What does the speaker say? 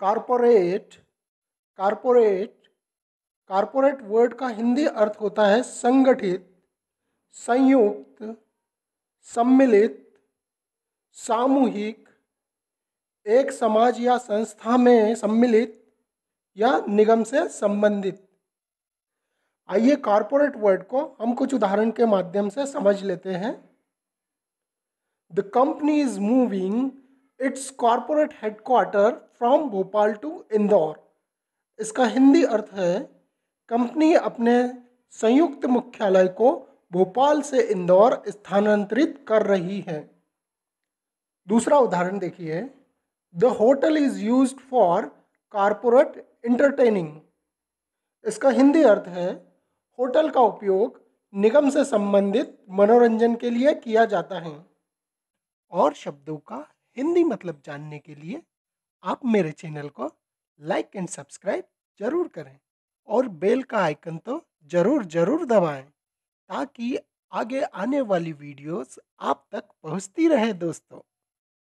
corporate corporate corporate word का हिंदी अर्थ होता है संगठित संयुक्त सम्मिलित सामूहिक एक समाज या संस्था में सम्मिलित या निगम से संबंधित आइए कॉरपोरेट वर्ड को हम कुछ उदाहरण के माध्यम से समझ लेते हैं the company is moving its corporate headquarters from Bhopal to Indore इसका हिंदी अर्थ है कंपनी अपने संयुक्त मुख्यालय को भोपाल से इंदौर स्थानांतरित कर रही है दूसरा उदाहरण देखिए the hotel is use for corporate entertaining इसका हिंदी अर्थ है होटल का उपयोग निगम से संबंधित मनोरंजन के लिए किया जाता है और शब्दों का हिंदी मतलब जानने के लिए आप मेरे चैनल को लाइक एंड सब्सक्राइब जरूर करें और बेल का आइकन तो ज़रूर ज़रूर दबाएं ताकि आगे आने वाली वीडियोस आप तक पहुंचती रहे दोस्तों